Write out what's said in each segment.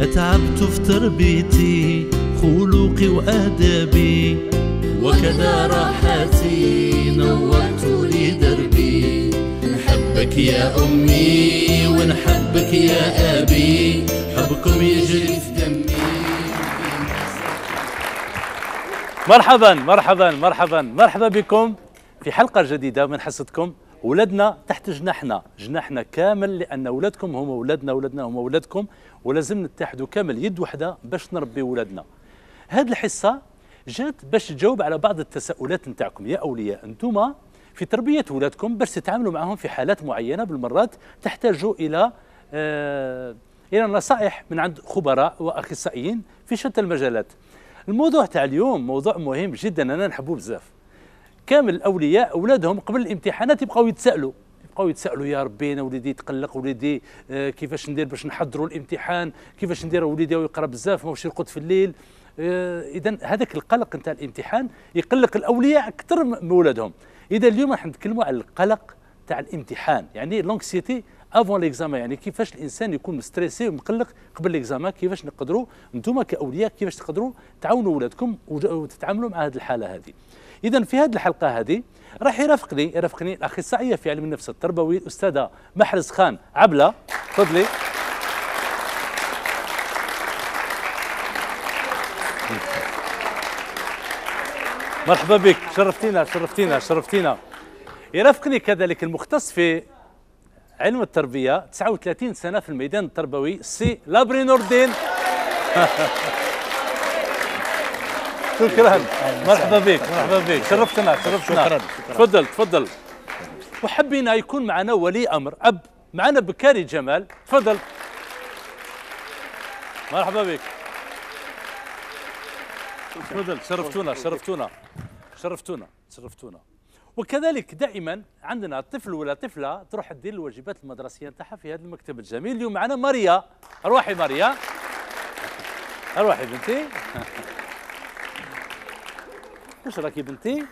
أتعبت في تربيتي خلوقي وأدبي وكذا راحتي نورت لي دربي نحبك يا أمي ونحبك يا أبي حبكم يجري في دمي مرحبا مرحبا مرحبا مرحبا بكم في حلقة جديدة من حصتكم ولدنا تحت جناحنا جناحنا كامل لأن أولادكم هم أولادنا أولادنا هم أولادكم ولازم نتحدوا كامل يد وحده باش نربي ولادنا هذه الحصه جات باش تجاوب على بعض التساؤلات نتاعكم يا اولياء انتم في تربيه ولادكم باش تتعاملوا معهم في حالات معينه بالمرات تحتاجوا الى آه الى نصائح من عند خبراء واخصائيين في شتى المجالات الموضوع تاع اليوم موضوع مهم جدا انا نحبوه بزاف كامل الاولياء اولادهم قبل الامتحانات يبقاو يتسالوا بقاو يتسائلوا يا ربي انا وليدي يتقلق وليدي آه، كيفاش ندير باش نحضروا الامتحان كيفاش ندير وليدي يقرا بزاف ماهوش يرقد في الليل آه، اذا هذاك القلق نتاع الامتحان يقلق الاولياء اكثر من ولادهم اذا اليوم راح نتكلموا على القلق تاع الامتحان يعني لونكسيتي افون ليكزامان يعني كيفاش الانسان يكون مستريسي ومقلق قبل ليكزامان كيفاش نقدروا انتم كاولياء كيفاش تقدروا تعاونوا ولادكم وتتعاملوا مع هذه الحاله هذه اذا في هذه الحلقه هذه راح يرافقني يرافقني الاخصائيه في علم النفس التربوي الاستاذه محرز خان عبله تفضلي مرحبا بك شرفتينا شرفتينا شرفتينا يرافقني كذلك المختص في علم التربيه 39 سنه في الميدان التربوي سي لابري نور الدين شكرا مرحبا بك مرحبا بك شرفتنا شرفتنا شكرا تفضل تفضل وحبينا يكون معنا ولي امر اب معنا بكاري جمال تفضل مرحبا بك تفضل شرفتونا شرفتونا شرفتونا شرفتونا وكذلك دائما عندنا طفل ولا طفله تروح تدير الواجبات المدرسيه نتاعها في هذا المكتب الجميل اليوم معنا ماريا روحي ماريا روحي بنتي واش راكي بنتي؟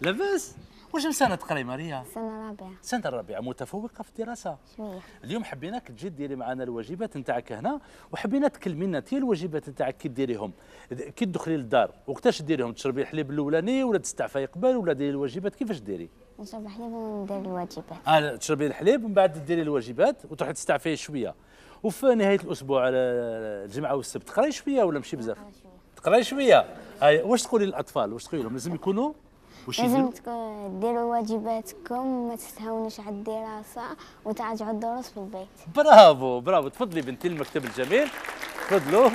لاباس واش سنة تقراي ماريا؟ سنة رابعة سنة الرابعة متفوقة في الدراسة شوية اليوم حبيناك تجي ديري معنا الواجبات نتاعك هنا وحبينا تكلمي لنا انت الواجبات نتاعك كي ديريهم كي تدخلي للدار وقتاش ديريهم تشربي الحليب الاولاني ولا تستعفي قبل ولا ديري الواجبات كيفاش ديري؟ نشرب الحليب وندير الواجبات اه تشربي الحليب ومن بعد ديري الواجبات وتروحي تستعفي شوية وفي نهاية الأسبوع آه، الجمعة والسبت تقراي شوية ولا ماشي بزاف؟ تقراي شويه هاي واش تقولي للاطفال واش تقولي لهم لازم يكونوا واش لازم ديروا واجباتكم ما تستهونوش على الدراسه وتراجعوا الدروس في البيت برافو برافو تفضلي بنتي المكتب الجميل تفضلوا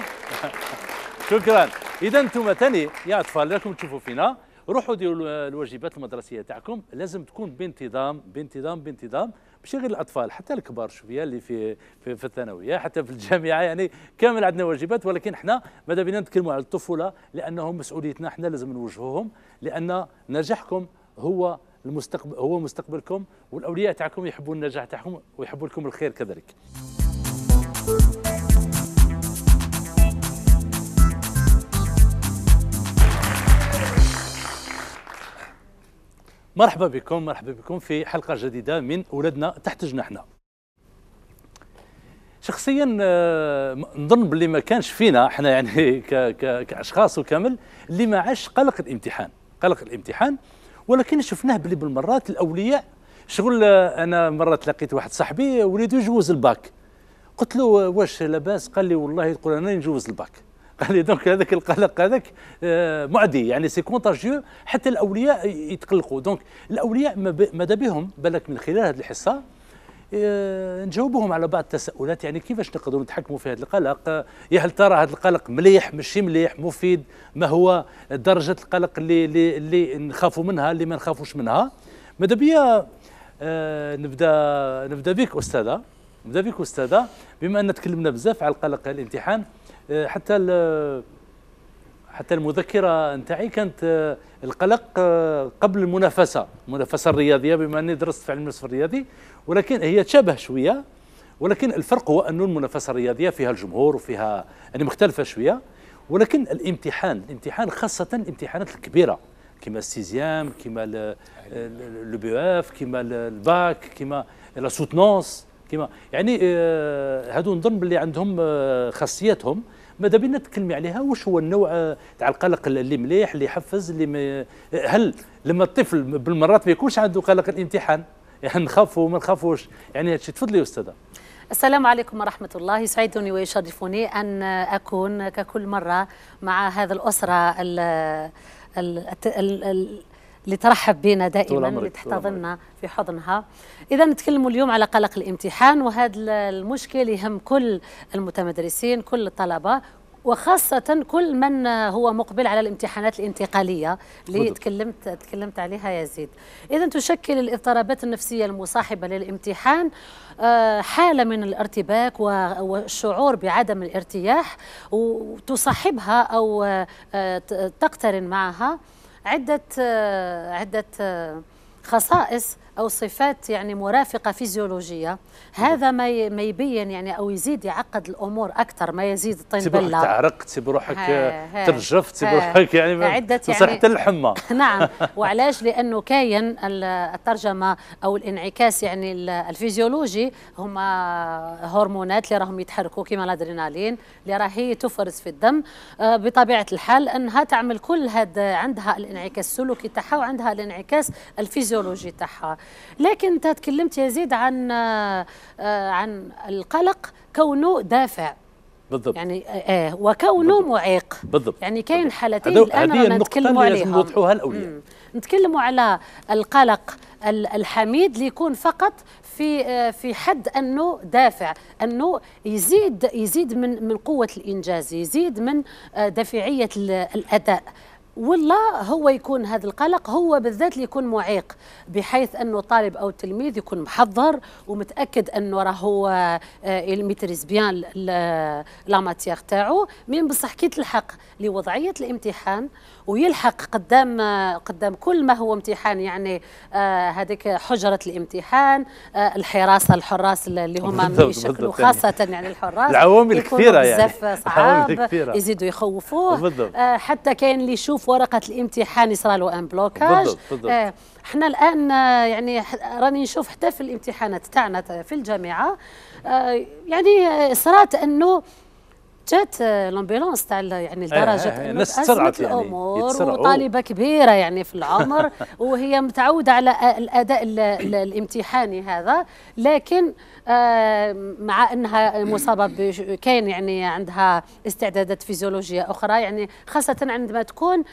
شكرا اذا انتم ثاني يا اطفال راكم تشوفوا فينا روحوا ديروا الواجبات المدرسيه تاعكم لازم تكون بانتظام بانتظام بانتظام ماشي غير الاطفال حتى الكبار شويه اللي في في, في الثانويه حتى في الجامعه يعني كامل عندنا واجبات ولكن احنا ماذا بينا نتكلموا على الطفوله لانهم مسؤوليتنا احنا لازم نوجهوهم لان نجاحكم هو المستقبل هو مستقبلكم والاولياء تاعكم يحبوا النجاح تاعهم ويحبوا لكم الخير كذلك. مرحبا بكم مرحبا بكم في حلقة جديدة من أولادنا تحت جناحنا شخصيا آه، نظن باللي ما كانش فينا احنا يعني كاشخاص وكامل اللي ما عاش قلق الامتحان قلق الامتحان ولكن شفناه باللي بالمرات الاولياء شغل آه، انا مره تلاقيت واحد صاحبي وليدو يجوز الباك قلت له واش لاباس قال لي والله تقول انا نجوز الباك قال لي دونك هذاك القلق هذاك آه، معدي يعني سي كونتاجيو حتى الاولياء يتقلقوا دونك الاولياء ماذا بهم بالك من خلال هذه الحصه آه، نجاوبهم على بعض التساؤلات يعني كيفاش نقدروا نتحكموا في هذا القلق يا هل ترى هذا القلق مليح ماشي مليح مفيد ما هو درجه القلق اللي اللي, اللي نخافوا منها اللي ما نخافوش منها ماذا بيا آه، نبدا نبدا بك استاذه نبدا بك استاذه بما ان تكلمنا بزاف على القلق الامتحان آه، حتى حتى المذكره نتاعي كانت آه، القلق آه، قبل المنافسه المنافسه الرياضيه بما اني درست في علم النصف الرياضي ولكن هي تشابه شويه ولكن الفرق هو انه المنافسه الرياضيه فيها الجمهور وفيها يعني مختلفه شويه ولكن الامتحان الامتحان خاصه الامتحانات الكبيره كما السيزيام كما لو بي اف كما الباك كما لا سوتنونس كما يعني هادو نظن باللي عندهم خاصيتهم ماذا بينا تكلمي عليها واش هو النوع آه، تاع القلق اللي مليح اللي يحفز اللي م... هل لما الطفل بالمرات ما يكونش عنده قلق الامتحان يعني نخافوا ما نخافوش يعني هادشي تفضلي يا استاذه السلام عليكم ورحمة الله يسعدني ويشرفني أن أكون ككل مرة مع هذا الأسرة ال ال ال اللي ترحب بنا دائما اللي تحتضننا في حضنها اذا نتكلموا اليوم على قلق الامتحان وهذا المشكل يهم كل المتمدرسين كل الطلبه وخاصة كل من هو مقبل على الامتحانات الانتقالية اللي تكلمت تكلمت عليها يا زيد. إذا تشكل الاضطرابات النفسية المصاحبة للامتحان آه، حالة من الارتباك والشعور بعدم الارتياح وتصاحبها أو آه، آه، تقترن معها عدة آه، عدة آه، خصائص أو صفات يعني مرافقة فيزيولوجية هذا ما ما يبين يعني أو يزيد يعقد الأمور أكثر ما يزيد الطين بلة تعرقت تسيب روحك ترجفت تسيب روحك يعني صحت يعني الحمى نعم وعلاش لأنه كاين الترجمة أو الانعكاس يعني الفيزيولوجي هما هرمونات اللي راهم يتحركوا كما الأدرينالين اللي راهي تفرز في الدم آه، بطبيعة الحال أنها تعمل كل هذا عندها الانعكاس السلوكي تاعها وعندها الانعكاس الفيزيولوجي تاعها لكن انت تكلمت يزيد عن آه، عن القلق كونه دافع بالضبط يعني اه, آه، وكونه معيق بالضبط يعني كاين حالتين الان رانا نتكلموا عليهم نوضحوها الاولياء نتكلموا على القلق الحميد اللي يكون فقط في آه، في حد انه دافع انه يزيد يزيد من من قوه الانجاز يزيد من دافعيه الاداء ولا هو يكون هذا القلق هو بالذات اللي يكون معيق بحيث انه الطالب او التلميذ يكون محضر ومتاكد انه راه هو آه، الميتريز بيان لا ماتيير تاعو مين بصح كي تلحق لوضعيه الامتحان ويلحق قدام قدام كل ما هو امتحان يعني آه، هذيك حجره الامتحان آه، الحراسه الحراس اللي هما يشكلوا خاصه يعني الحراس العوامل كثيره يعني بزاف صعاب يزيدوا يخوفوه بالضبط. آه، حتى كاين اللي يشوف ورقه الامتحان يصرى له ان بلوكاج بالضبط. بالضبط. احنا الان يعني راني نشوف حتى في الامتحانات تاعنا في الجامعه يعني صرات انه جات الامبيلونس تاع يعني لدرجه انه تسرعت يعني وطالبه كبيره يعني في العمر وهي متعوده على الاداء الامتحاني هذا لكن آه، مع انها مصابه كاين يعني عندها استعدادات فيزيولوجيه اخرى يعني خاصه عندما تكون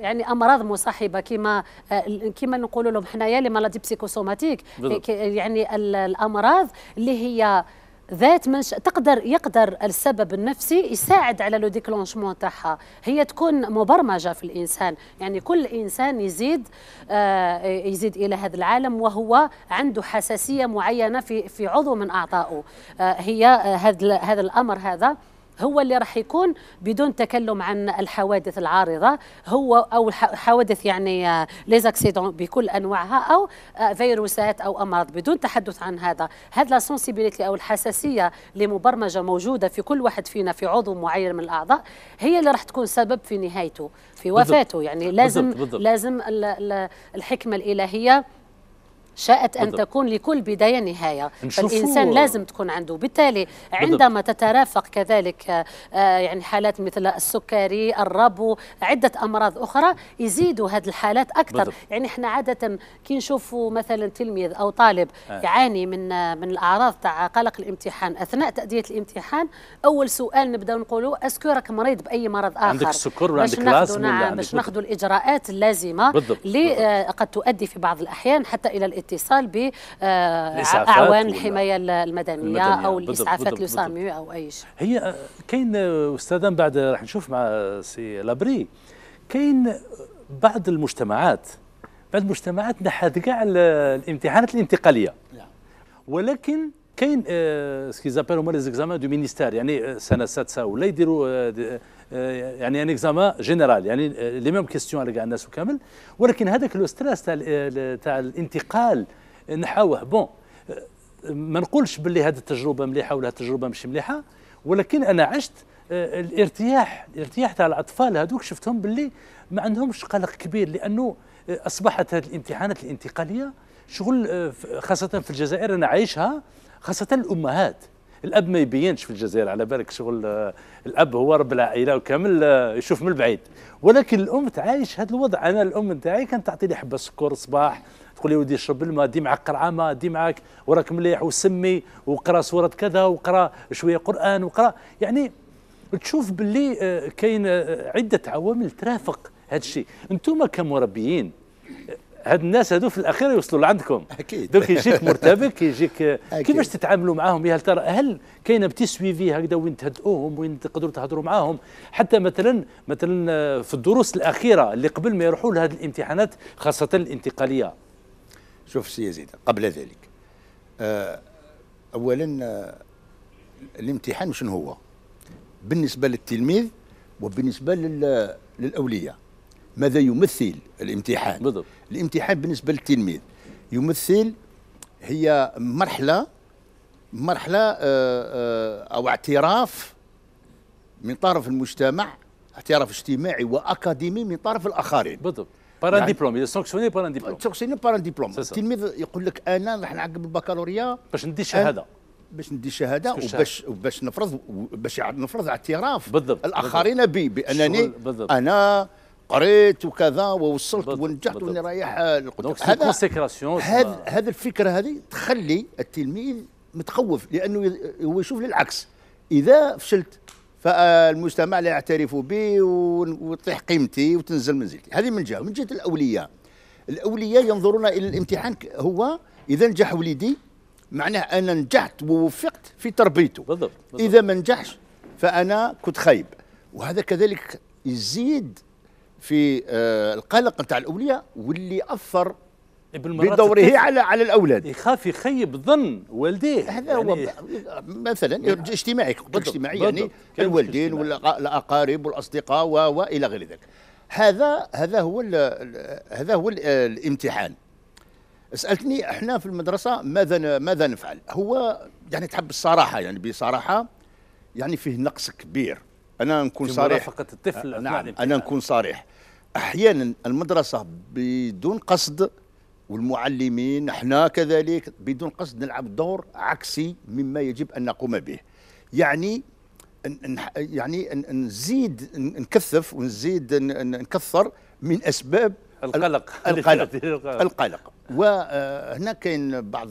يعني امراض مصاحبه كما آه، كما نقولوا لهم حنايا لي مالادي بسيكوسوماتيك يعني الامراض اللي هي ذات منش تقدر يقدر السبب النفسي يساعد على لو ديكلونشمون تاعها هي تكون مبرمجه في الانسان يعني كل انسان يزيد آه يزيد الى هذا العالم وهو عنده حساسيه معينه في في عضو من اعضائه آه هي آه هذا الامر هذا هو اللي راح يكون بدون تكلم عن الحوادث العارضه هو او حوادث يعني ليزاكسيدون آه، بكل انواعها او آه، فيروسات او امراض بدون تحدث عن هذا هذا السنسيبيليتي او الحساسيه لمبرمجه موجوده في كل واحد فينا في عضو معين من الاعضاء هي اللي راح تكون سبب في نهايته في وفاته يعني لازم بالضبط بالضبط. لازم الحكمه الالهيه شاءت أن بالضبط. تكون لكل بداية نهاية الإنسان لازم تكون عنده بالتالي عندما بالضبط. تترافق كذلك آه، آه، يعني حالات مثل السكري الربو عدة أمراض أخرى يزيدوا هذه الحالات أكثر بالضبط. يعني إحنا عادة كي نشوفوا مثلا تلميذ أو طالب آه. يعاني من آه، من الأعراض تاع قلق الامتحان أثناء تأدية الامتحان أول سؤال نبدأ نقولوا أسكو راك مريض بأي مرض آخر عندك السكر ولا نعم، عندك لازم نعم باش ناخذوا الإجراءات اللازمة اللي قد تؤدي في بعض الأحيان حتى إلى الاتصال ب آه، اعوان الحمايه المدنيه, المدنية او الاسعافات بالضبط او اي شيء هي آه، كاين آه، استاذا بعد راح نشوف مع سي لابري كاين بعض المجتمعات بعض المجتمعات نحات كاع الامتحانات الانتقاليه نعم. ولكن كاين سكيزابيلو هما لي زيكزامان دو مينيستير يعني آه، سنه سادسه ولا يديروا آه، آه، يعني ان اكزامان جينيرال يعني لي ميم كيستيون على كاع الناس كامل ولكن هذاك لو ستريس تاع تاع الانتقال نحاوه بون ما نقولش باللي هذه التجربه مليحه ولا التجربه مش مليحه ولكن انا عشت الارتياح الارتياح تاع الاطفال هذوك شفتهم باللي ما عندهمش قلق كبير لانه اصبحت هذه الامتحانات الانتقاليه شغل خاصه في الجزائر انا عايشها خاصة الأمهات الاب ما يبينش في الجزائر على بالك شغل آه، الاب هو رب العائله وكامل آه، يشوف من البعيد ولكن الام تعايش هذا الوضع انا الام نتاعي كانت تعطيني حبه سكر الصباح تقول لي ودي اشرب الماء دي معك قرعه ما دي معك وراك مليح وسمي وقرا سوره كذا وقرا شويه قران وقرا يعني تشوف باللي آه، كاين عده عوامل ترافق هذا الشيء انتم كمربيين هاد الناس هادو في الاخير يوصلوا لعندكم اكيد دوك يجيك مرتبك يجيك كيفاش تتعاملوا معاهم يا هل ترى هل كاينه بتي سويفي هكذا وين تهدؤوهم وين تقدروا تهضروا معاهم حتى مثلا مثلا في الدروس الاخيره اللي قبل ما يروحوا لهذه الامتحانات خاصه الانتقاليه شوف سي يزيد قبل ذلك آه، اولا آه، الامتحان شنو هو بالنسبه للتلميذ وبالنسبه للاولياء ماذا يمثل الامتحان بالضبط الامتحان بالنسبه للتلميذ يمثل هي مرحله مرحله آه، آه، او اعتراف من طرف المجتمع اعتراف اجتماعي واكاديمي من طرف الاخرين بالضبط بارا ان ديبلوم اذا سانكسيوني بار ديبلوم سانكسيوني بار ديبلوم التلميذ يقول لك انا راح نعقب البكالوريا باش ندي الشهاده باش ندي الشهاده وباش وباش نفرض باش نفرض اعتراف بالضبط الاخرين بي بانني بالضبط. انا قريت وكذا ووصلت بالضبط ونجحت واني رايح آه، هذا هذه الفكره هذه تخلي التلميذ متخوف لانه هو يشوف للعكس اذا فشلت فالمجتمع لا يعترف بي وتطيح قيمتي وتنزل منزلتي هذه من جهه من جهه الاولياء الاولياء ينظرون الى الامتحان هو اذا نجح وليدي معناه انا نجحت ووفقت في تربيته بالضبط, بالضبط. اذا ما نجحش فانا كنت خايب وهذا كذلك يزيد في آه، القلق نتاع الاولياء واللي اثر بدوره على على الاولاد يخاف يخيب ظن والديه هذا يعني هو مثلا يعني اجتماعي اجتماعي يعني الوالدين والاقارب والاصدقاء والى غير ذلك هذا هذا هو هذا هو الامتحان سالتني احنا في المدرسه ماذا ماذا نفعل هو يعني تحب الصراحه يعني بصراحه يعني فيه نقص كبير انا نكون صريح مرافقه الطفل أه، نعم انا نكون صريح احيانا المدرسه بدون قصد والمعلمين احنا كذلك بدون قصد نلعب دور عكسي مما يجب ان نقوم به يعني يعني نزيد نكثف ونزيد نكثر من اسباب القلق القلق القلق وهنا كاين بعض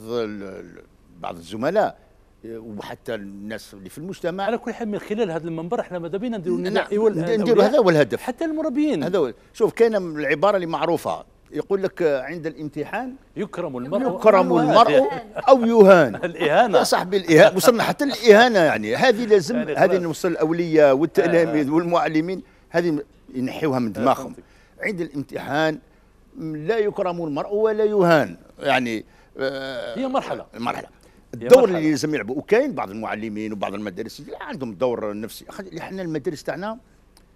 بعض الزملاء آه، وحتى الناس اللي في المجتمع على كل حال من خلال هذا المنبر احنا ماذا بينا نديروا نعم نديروا هذا هو الهدف حتى المربيين هذا هو شوف كاين العباره اللي معروفه يقول لك آه، عند الامتحان يكرم المرء يكرم المرء او يهان الاهانه يا صاحبي الاهانه وصلنا حتى الاهانه يعني هذه لازم يعني هذه نوصل الاوليه والتلاميذ آه. والمعلمين هذه ينحيوها من دماغهم عند الامتحان لا يكرم المرء ولا يهان يعني هي مرحله مرحله الدور اللي لازم يلعبوا وكاين بعض المعلمين وبعض المدارس اللي عندهم دور نفسي حنا المدارس تاعنا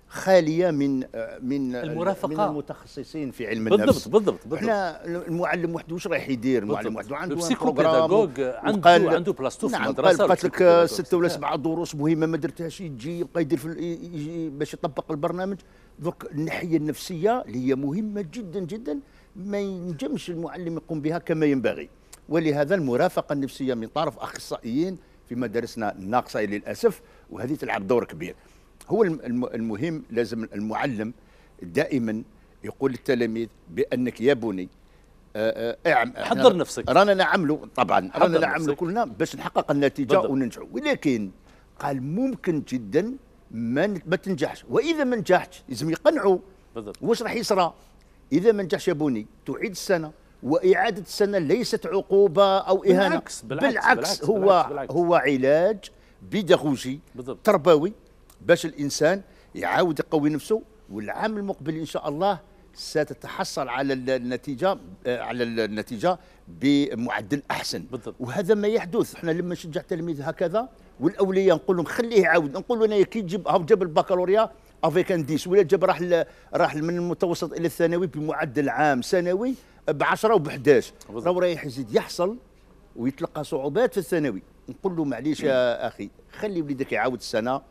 خاليه من آه، من آه، المرافقه من المتخصصين في علم النفس بالضبط بالضبط بالضبط احنا المعلم وحده واش رايح يدير المعلم وحده عنده بروجرام عنده عنده بلاصتو في نعم، المدرسه قالت لك سته ولا سبعه دروس مهمه ما درتهاش يجي يبقى يدير يجي باش يطبق البرنامج دوك الناحيه النفسيه اللي هي مهمه جدا جدا ما ينجمش المعلم يقوم بها كما ينبغي ولهذا المرافقه النفسيه من طرف اخصائيين في مدارسنا ناقصه للاسف وهذه تلعب دور كبير هو المهم لازم المعلم دائما يقول للتلاميذ بانك يا بني آه، آه، آه، حضر يعني نفسك رانا نعملوا طبعا رانا نعملوا كلنا باش نحقق النتيجه وننجحوا ولكن قال ممكن جدا ما ما تنجحش واذا ما نجحتش لازم يقنعوا واش راح يصرى اذا ما نجحش يا بني تعيد السنه واعاده السنه ليست عقوبه او اهانه بالعكس بالعكس, بالعكس, بالعكس هو بالعكس هو علاج بيداغوجي تربوي باش الانسان يعاود يقوي نفسه والعام المقبل ان شاء الله ستتحصل على النتيجه آه، على النتيجه بمعدل احسن بالضبط. وهذا ما يحدث احنا لما نشجع التلميذ هكذا والاولياء نقول لهم خليه يعاود نقول له انا كي تجيب جاب البكالوريا افيك ان ديس ولا جاب راح راح من المتوسط الى الثانوي بمعدل عام سنوي ب 10 وب 11 راه رايح يزيد يحصل ويتلقى صعوبات في الثانوي نقول له معليش يا اخي خلي وليدك يعاود السنه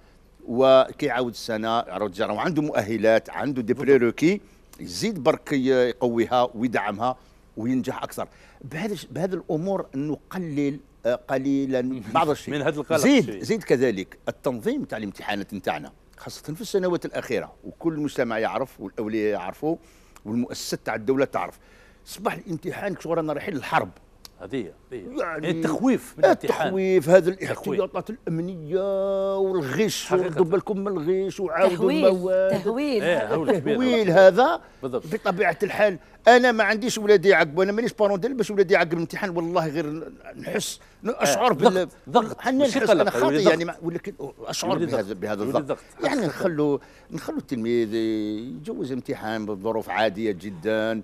وكيعاود السنه راهو عنده مؤهلات عنده دي بريروكي يزيد برك يقويها ويدعمها وينجح اكثر بهذا بهذه الامور نقلل آه، قليلا بعض الشيء من هذا القلق زيد زيد كذلك التنظيم تاع الامتحانات نتاعنا خاصه في السنوات الاخيره وكل المجتمع يعرف والاولياء يعرفوا والمؤسسات تاع الدوله تعرف صباح الامتحان شغل انا رايحين للحرب هذه يعني إيه، التخويف من الامتحان التخويف هذا الاحتياطات الامنيه والغش وردوا بالكم من الغش وعاودوا المواد تهويل تهويل, تهويل هذا بطبيعه الحال انا ما عنديش ولادي يعقب انا مانيش بارون باش ولادي يعقب الامتحان والله غير نحس اشعر إيه، بال ضغط حنا نحس انا خاطي يعني ولكن اشعر بهذا بهذا الضغط يعني نخلوا نخلوا التلميذ يجوز امتحان بظروف عاديه جدا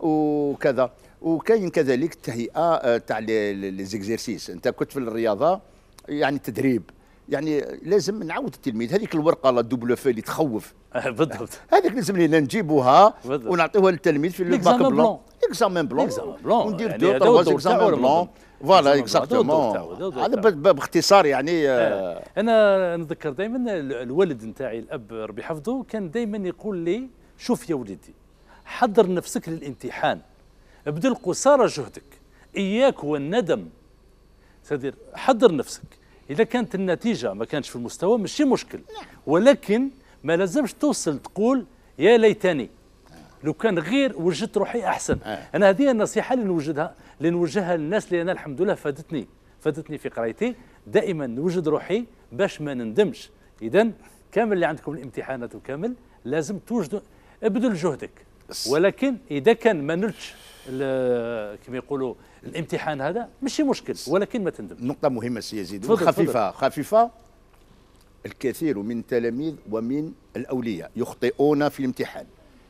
وكذا وكاين كذلك التهيئه آه، تاع لي زيكزيرسيس انت كنت في الرياضه يعني تدريب يعني لازم نعاود التلميذ هذيك الورقه لا دوبلو في اللي تخوف بالضبط هذيك لازم لينا نجيبوها ونعطيوها للتلميذ في الباك بلون اكزامان بلون اكزامان بلون وندير دو ترواز اكزامان بلون فوالا اكزاكتومون هذا باختصار يعني آه. آه. انا نتذكر دائما الولد نتاعي الاب ربي حفظه كان دائما يقول لي شوف يا وليدي حضر نفسك للامتحان ابذل قصارى جهدك اياك والندم سدير حضر نفسك اذا كانت النتيجه ما كانتش في المستوى ماشي مشكل نعم. ولكن ما لازمش توصل تقول يا ليتني لو كان غير وجدت روحي احسن آه. انا هذه النصيحه اللي نوجدها اللي نوجهها للناس اللي انا الحمد لله فادتني فادتني في قرايتي دائما نوجد روحي باش ما نندمش اذا كامل اللي عندكم الامتحانات وكامل لازم توجدوا ابذل جهدك ولكن اذا كان ما نلتش كما يقولوا الامتحان هذا ماشي مشكل ولكن ما تندم نقطة مهمة سي يزيد خفيفة خفيفة الكثير من التلاميذ ومن الأولياء يخطئون في الامتحان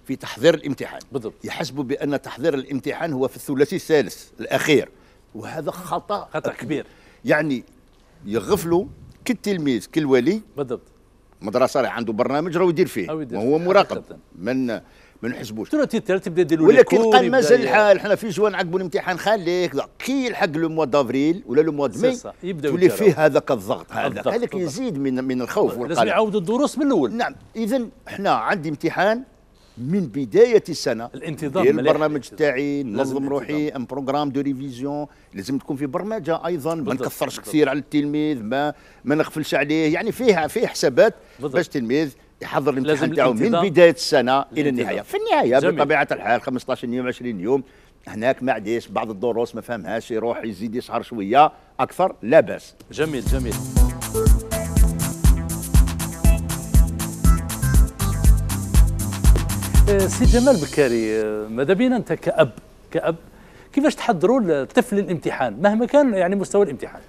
في تحضير الامتحان بالضبط يحسبوا بأن تحضير الامتحان هو في الثلاثي الثالث الأخير وهذا خطأ خطأ أكبر. كبير يعني يغفلوا كالتلميذ كالولي بالضبط مدرسة عنده برنامج راه يدير فيه وهو مراقب من ما نحسبوش ترى تبدا ديروا ولا كي مازال الحال حنا في جوان عقبوا الامتحان خليك كي يلحق لو موا دافريل ولا لو موا مي تولي فيه هذاك الضغط هذاك هذاك يزيد من من الخوف والقلق لازم يعاودوا الدروس من الاول نعم اذا حنا عندي امتحان من بدايه السنه الانتظام ديال البرنامج تاعي ننظم روحي ان بروغرام دو ريفيزيون لازم تكون في برمجه ايضا ما نكثرش كثير على التلميذ ما ما نغفلش عليه يعني فيها فيه حسابات باش التلميذ يحضر الامتحان تاعو من بدايه السنه الى النهايه في النهايه جميل. بطبيعه الحال 15 يوم 20 يوم هناك ما عديش بعض الدروس ما فهمهاش يروح يزيد يسهر شويه اكثر لا باس جميل جميل أه، سي جمال بكاري أه، ماذا بينا انت كاب كاب كيفاش تحضروا الطفل للامتحان مهما كان يعني مستوى الامتحان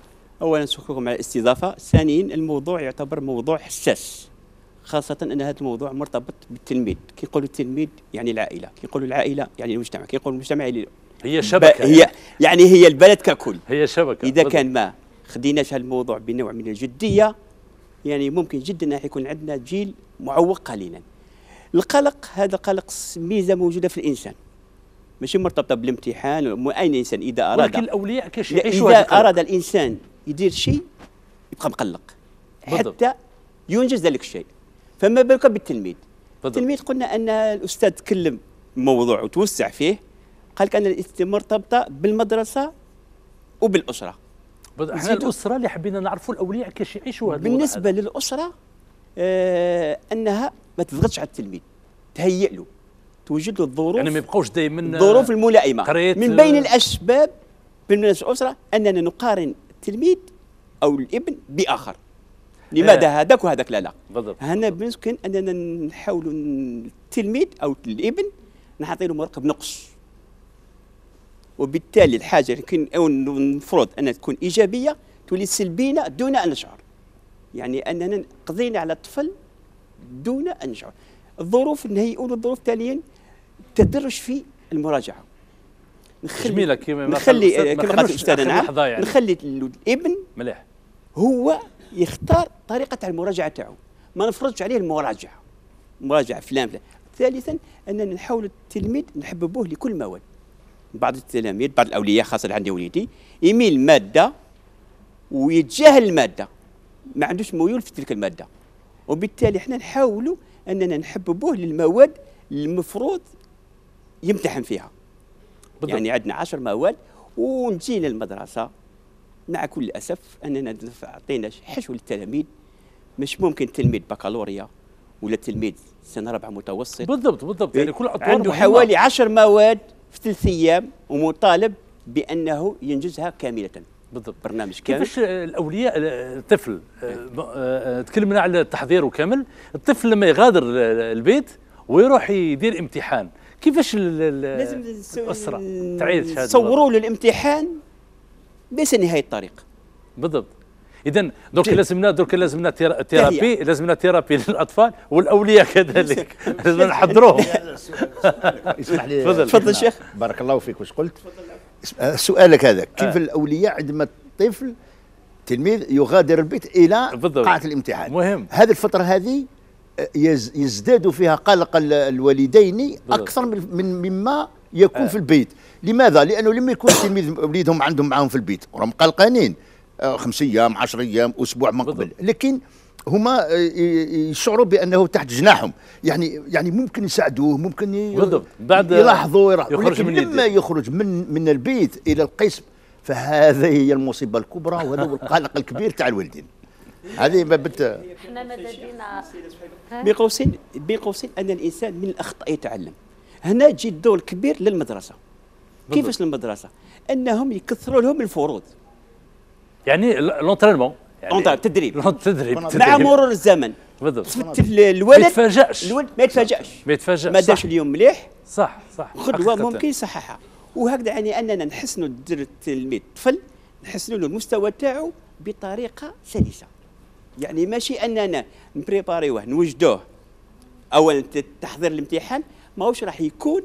اولا نشكركم على الاستضافه ثانيا الموضوع يعتبر موضوع حساس خاصة أن هذا الموضوع مرتبط بالتلميذ كيقولوا التلميذ يعني العائلة كيقولوا العائلة يعني المجتمع كيقولوا المجتمع يعني هي شبكة هي يعني. يعني, هي البلد ككل هي شبكة إذا كان ما خديناش هذا الموضوع بنوع من الجدية يعني ممكن جدا يكون عندنا جيل معوق قليلا القلق هذا قلق ميزة موجودة في الإنسان ماشي مرتبطه بالامتحان اي انسان اذا اراد ولكن الاولياء كيش يعيشوا اذا اراد الانسان يدير شيء يبقى مقلق حتى ينجز ذلك الشيء فما بالك بالتلميذ التلميذ قلنا ان الاستاذ تكلم موضوع وتوسع فيه قال لك ان الاستثمار مرتبطه بالمدرسه وبالاسره احنا الاسره اللي حبينا نعرفوا الاولياء كيفاش يعيشوا بالنسبه للاسره آه انها ما تضغطش على التلميذ تهيئ له توجد له الظروف يعني ما يبقوش دائما آه، الظروف الملائمه من بين آه، الاسباب بالنسبه للاسره اننا نقارن التلميذ او الابن باخر لماذا آه. هذاك وهذاك لا لا بالضبط هنا ممكن اننا نحاولوا التلميذ او الابن نعطي له مرقب نقص وبالتالي الحاجه يمكن او المفروض انها تكون ايجابيه تولي سلبينا دون ان نشعر يعني اننا قضينا على الطفل دون ان نشعر الظروف نهيئوا له الظروف تاليا التدرج في المراجعه نخلي جميله كيما نخلي كما قالت الاستاذ نعم نخلي الابن مليح هو يختار طريقه المراجعه تاعو ما نفرضش عليه المراجعه مراجعه فلان فلان ثالثا اننا نحاول التلميذ نحببوه لكل مواد بعض التلاميذ بعض الاولياء خاصه عندي وليدي يميل ماده ويتجاهل الماده ما عندوش ميول في تلك الماده وبالتالي احنا نحاولوا اننا نحببوه للمواد المفروض يمتحن فيها بالضبط. يعني عندنا عشر مواد ونجي للمدرسه مع كل اسف اننا اعطينا حشو للتلاميذ مش ممكن تلميذ بكالوريا ولا تلميذ سنه رابعه متوسط بالضبط بالضبط يعني كل عنده حوالي 10 مواد في ثلاث ايام ومطالب بانه ينجزها كامله بالضبط برنامج كامل كيفاش الاولياء الطفل آه، آه، تكلمنا على التحضير كامل الطفل لما يغادر البيت ويروح يدير امتحان كيفاش الاسره تعيش هذا تصوروا له الامتحان ليس نهايه الطريق بالضبط اذا درك لازمنا درك لازمنا ثيرابي لازمنا ثيرابي للاطفال والاولياء كذلك لازم نحضروهم اسمح لي تفضل شيخ بارك الله فيك واش قلت آه، سؤالك هذا كيف آه. الاولياء عندما الطفل تلميذ يغادر البيت الى بالضبط. قاعه الامتحان مهم هذه الفتره هذه آه، يزداد فيها قلق الوالدين اكثر من مما يكون آه. في البيت لماذا لانه لما يكون التلميذ وليدهم عندهم معاهم في البيت راهم قلقانين آه، خمس ايام 10 ايام اسبوع من قبل لكن هما آه، يشعروا بانه تحت جناحهم يعني يعني ممكن يساعدوه ممكن بالضبط بعد يلاحظوا يخرج من لما يدي. يخرج من من البيت الى القسم فهذه هي المصيبه الكبرى وهذا هو القلق الكبير تاع الوالدين هذه ما بنت احنا بين قوسين بين قوسين ان الانسان من الاخطاء يتعلم هنا تجي الدور الكبير للمدرسه كيفاش المدرسه انهم يكثروا لهم الفروض يعني لونترينمون يعني التدريب التدريب مع مرور الزمن بالضبط الولد ما يتفاجئش الولد ما يتفاجئش ما يتفاجئش ما داش اليوم مليح صح صح خطوه ممكن يصححها وهكذا يعني اننا نحسنوا التلميذ الطفل نحسنوا له المستوى تاعو بطريقه سلسه يعني ماشي اننا نبريباريوه نوجدوه اولا تحضير الامتحان ماهوش راح يكون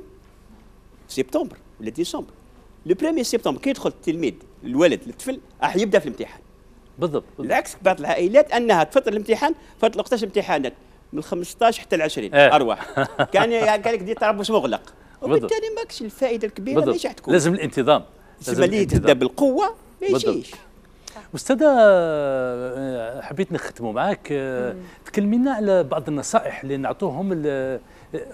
سبتمبر ولا ديسمبر لو بريمي سبتمبر كي يدخل التلميذ الولد الطفل راح يبدا في الامتحان بالضبط العكس بعض العائلات انها تفطر الامتحان فتره وقتاش امتحانات من 15 حتى ال 20 ايه. ارواح كان يعني قال لك دي طرابلس مغلق وبالتالي ماكش الفائده الكبيره بالضبط. ماشي تكون لازم الانتظام لازم اللي تبدا بالقوه ما يجيش استاذة حبيت نختموا معك تكلمينا على بعض النصائح اللي نعطوهم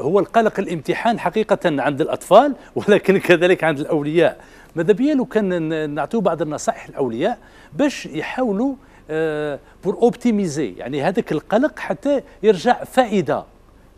هو القلق الامتحان حقيقة عند الأطفال ولكن كذلك عند الأولياء ماذا بيا لو كان نعطيو بعض النصائح للأولياء باش يحاولوا بور آه، اوبتيميزي يعني هذاك القلق حتى يرجع فائدة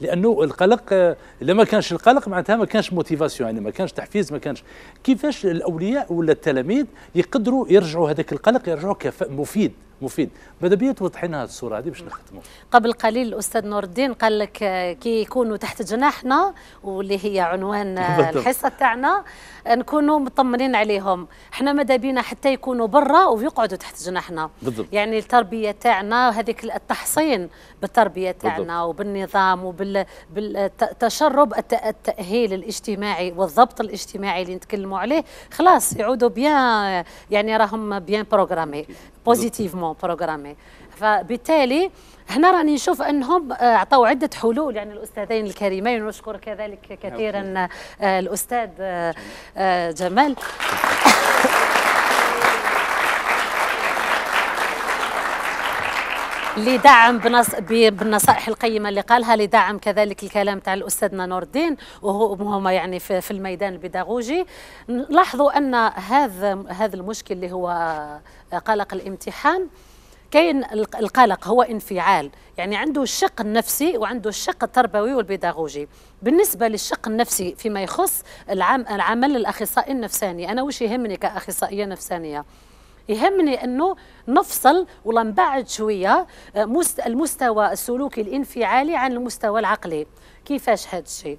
لانه القلق آه، الا ما كانش القلق معناتها ما كانش موتيفاسيون يعني ما كانش تحفيز ما كانش كيفاش الاولياء ولا التلاميذ يقدروا يرجعوا هذاك القلق يرجعوا مفيد مفيد ماذا بيا توضحينا هذه الصوره هذه باش نختموا قبل قليل الاستاذ نور الدين قال لك كي يكونوا تحت جناحنا واللي هي عنوان الحصه تاعنا نكونوا مطمنين عليهم احنا ماذا بينا حتى يكونوا برا ويقعدوا تحت جناحنا بالضبط. يعني التربيه تاعنا هذيك التحصين بالتربيه تاعنا وبالنظام وبالتشرب التاهيل الاجتماعي والضبط الاجتماعي اللي نتكلموا عليه خلاص يعودوا بيان يعني راهم بيان بروغرامي بوزيتيفمون بروغرامي فبالتالي هنا راني نشوف انهم آه، عطاو عده حلول يعني الاستاذين الكريمين ونشكر كذلك كثيرا آه، الاستاذ آه، جمال لدعم بالنصائح القيمه اللي قالها لدعم كذلك الكلام تاع الاستاذنا نور الدين وهما يعني في الميدان البيداغوجي لاحظوا ان هذا هذا المشكل اللي هو آه، قلق الامتحان كاين القلق هو انفعال يعني عنده الشق النفسي وعنده الشق التربوي والبيداغوجي بالنسبه للشق النفسي فيما يخص العمل الاخصائي النفساني انا وش يهمني كاخصائيه نفسانيه يهمني انه نفصل ولا نبعد شويه آه، المستوى السلوكي الانفعالي عن المستوى العقلي كيفاش هذا الشيء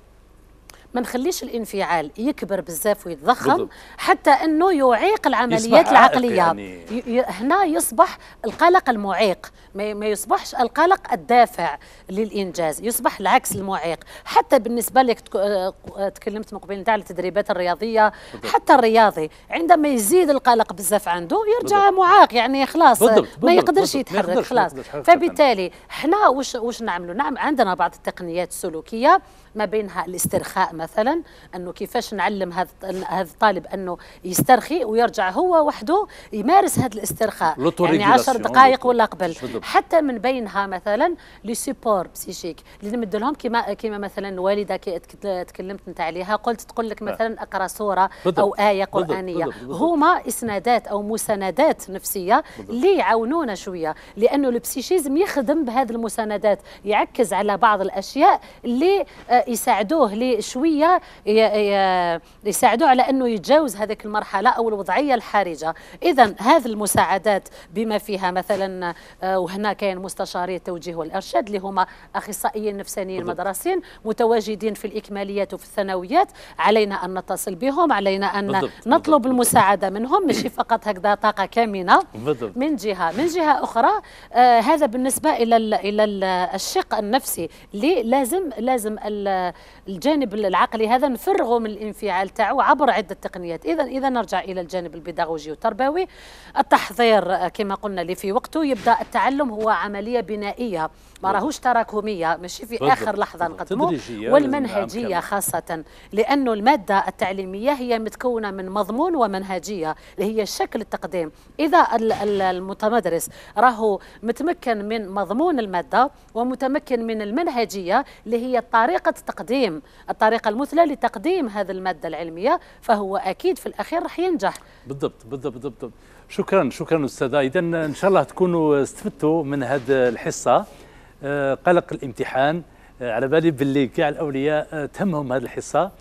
ما نخليش الانفعال يكبر بزاف ويتضخم بالضبط. حتى انه يعيق العمليات العقليه يعني... هنا يصبح القلق المعيق ما يصبحش القلق الدافع للانجاز يصبح العكس المعيق حتى بالنسبه لك آه، تكلمت من قبل نتاع التدريبات الرياضيه بالضبط. حتى الرياضي عندما يزيد القلق بزاف عنده يرجع بالضبط. معاق يعني خلاص بالضبط. بالضبط. ما يقدرش يتحرك بالضبط. خلاص بالضبط. فبالتالي احنا واش واش نعملوا نعم عندنا بعض التقنيات السلوكيه ما بينها الاسترخاء مثلا انه كيفاش نعلم هذا هذا الطالب انه يسترخي ويرجع هو وحده يمارس هذا الاسترخاء يعني 10 دقائق ولا قبل حتى من بينها مثلا لي سيبور بسيشيك اللي نمد لهم كما كما مثلا الوالده كي تكلمت انت عليها قلت تقول لك نعم. مثلا اقرا سوره او ايه قرانيه هما اسنادات او مساندات نفسيه اللي يعاونونا شويه لانه البسيشيزم يخدم بهذه المساندات يعكز على بعض الاشياء اللي آه، يساعدوه لشويه العمليه يساعدوه على انه يتجاوز هذيك المرحله او الوضعيه الحرجه اذا هذه المساعدات بما فيها مثلا آه، وهنا كاين مستشاري التوجيه والارشاد اللي هما اخصائيين نفسانيين مدرسين متواجدين في الاكماليات وفي الثانويات علينا ان نتصل بهم علينا ان بالضبط. نطلب بالضبط. المساعده منهم ماشي فقط هكذا طاقه كامنه بالضبط. من جهه من جهه اخرى آه هذا بالنسبه الى الى الشق النفسي اللي لازم لازم الجانب العام العقلي هذا نفرغه من الانفعال تاعو عبر عده تقنيات اذا اذا نرجع الى الجانب البيداغوجي والتربوي التحضير آه، كما قلنا اللي في وقته يبدا التعلم هو عمليه بنائيه ما نعم. راهوش تراكميه ماشي في اخر لحظه نقدمه والمنهجيه نعم، خاصه لانه الماده التعليميه هي متكونه من مضمون ومنهجيه اللي هي شكل التقديم اذا المتمدرس راهو متمكن من مضمون الماده ومتمكن من المنهجيه اللي هي طريقه تقديم الطريقه الطريقه المثلى لتقديم هذه الماده العلميه فهو اكيد في الاخير راح ينجح بالضبط بالضبط بالضبط شكرا شكرا استاذه اذا ان شاء الله تكونوا استفدتوا من هذه الحصه آه، قلق الامتحان آه، على بالي باللي كاع الاولياء آه، تهمهم هذه الحصه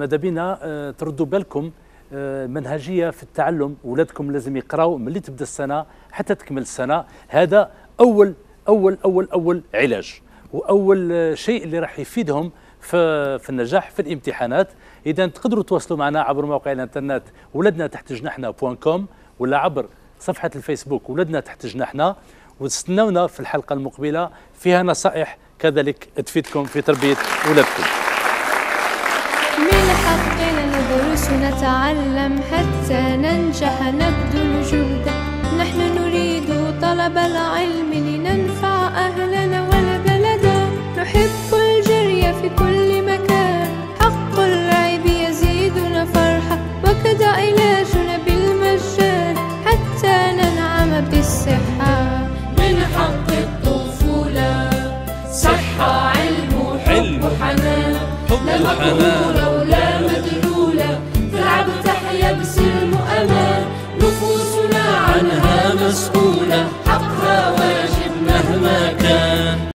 ماذا بينا تردوا بالكم منهجيه في التعلم ولادكم لازم يقراوا ملي تبدا السنه حتى تكمل السنه هذا اول اول اول اول علاج واول شيء اللي راح يفيدهم في, في النجاح في الامتحانات اذا تقدروا تواصلوا معنا عبر موقع الانترنت ولدنا تحت جناحنا بوان كوم ولا عبر صفحه الفيسبوك ولدنا تحت جناحنا وتستناونا في الحلقه المقبله فيها نصائح كذلك تفيدكم في تربيه ولادكم من حقنا ندرس ونتعلم حتى ننجح نبدو نهتدى إلى بالمجان حتى ننعم بالصحة من حق الطفولة صحة علم وحب وحنان لا مقهورة ولا مدلولة تلعب تحيا بسلم وأمان نفوسنا عنها مسؤولة حقها واجب مهما كان